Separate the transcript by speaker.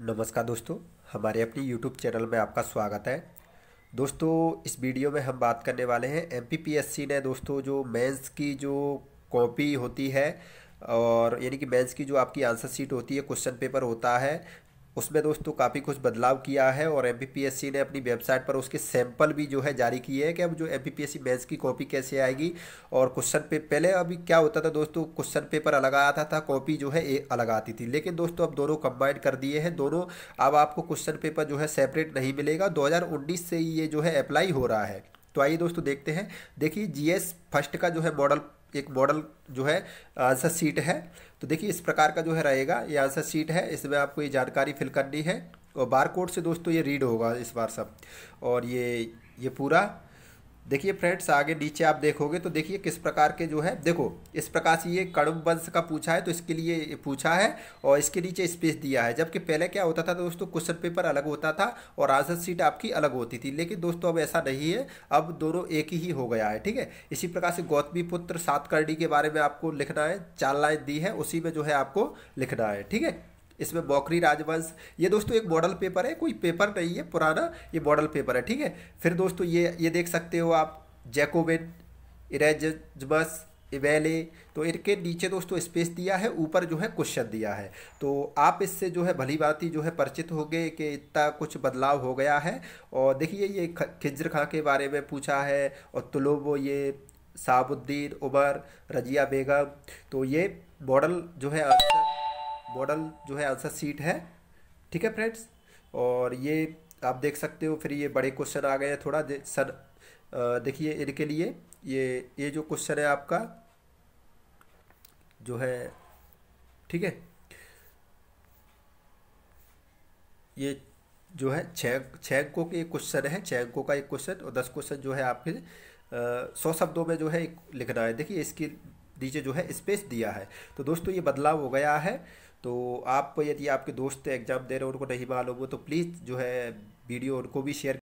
Speaker 1: नमस्कार दोस्तों हमारे अपनी YouTube चैनल में आपका स्वागत है दोस्तों इस वीडियो में हम बात करने वाले हैं एम ने दोस्तों जो मेंस की जो कॉपी होती है और यानी कि मेंस की जो आपकी आंसर शीट होती है क्वेश्चन पेपर होता है उसमें दोस्तों काफ़ी कुछ बदलाव किया है और एम ने अपनी वेबसाइट पर उसके सैंपल भी जो है जारी किए हैं कि अब जो एम मैथ्स की कॉपी कैसे आएगी और क्वेश्चन पे पहले अभी क्या होता था दोस्तों क्वेश्चन पेपर अलग आता था, था कॉपी जो है ए अलग आती थी लेकिन दोस्तों अब दोनों कंबाइंड कर दिए हैं दोनों अब आपको क्वेश्चन पेपर जो है सेपरेट नहीं मिलेगा दो से ये जो है अप्लाई हो रहा है तो आइए दोस्तों देखते हैं देखिए जी फर्स्ट का जो है मॉडल एक मॉडल जो है आंसर सीट है तो देखिए इस प्रकार का जो है रहेगा ये आंसर सीट है इसमें आपको ये जानकारी फिल करनी है और बार कोड से दोस्तों ये रीड होगा इस बार सब और ये ये पूरा देखिए फ्रेंड्स आगे नीचे आप देखोगे तो देखिए किस प्रकार के जो है देखो इस प्रकार से ये कड़म वंश का पूछा है तो इसके लिए पूछा है और इसके नीचे स्पेस दिया है जबकि पहले क्या होता था दोस्तों क्वेश्चन पेपर अलग होता था और आंसर सीट आपकी अलग होती थी लेकिन दोस्तों अब ऐसा नहीं है अब दोनों एक ही हो गया है ठीक है इसी प्रकार से गौतमी पुत्र सातकर्णी के बारे में आपको लिखना है चार लाइन दी है उसी में जो है आपको लिखना है ठीक है इसमें बौखरी राजवंश ये दोस्तों एक मॉडल पेपर है कोई पेपर नहीं है पुराना ये मॉडल पेपर है ठीक है फिर दोस्तों ये ये देख सकते हो आप जैकोबिन इरेजमस इवेले तो इनके नीचे दोस्तों स्पेस दिया है ऊपर जो है क्वेश्चन दिया है तो आप इससे जो है भली बाती जो है परिचित हो गए कि इतना कुछ बदलाव हो गया है और देखिए ये खिजर खां के बारे में पूछा है और तुलोबो ये साबुद्दीन उमर रजिया बेगम तो ये मॉडल जो है आंसर मॉडल जो है आंसर सीट है ठीक है फ्रेंड्स और ये आप देख सकते हो फिर ये बड़े क्वेश्चन आ गए हैं थोड़ा सर देखिए इनके लिए ये ये जो क्वेश्चन है आपका जो है ठीक है ये जो है छः छः के एक क्वेश्चन है छः का एक क्वेश्चन और दस क्वेश्चन जो है आपके सौ शब्दों में जो है लिखना है देखिए इसकी नीचे जो है स्पेस दिया है तो दोस्तों ये बदलाव हो गया है तो आप यदि आपके दोस्त एग्ज़ाम दे रहे हो उनको नहीं मालूम हो तो प्लीज़ जो है वीडियो उनको भी शेयर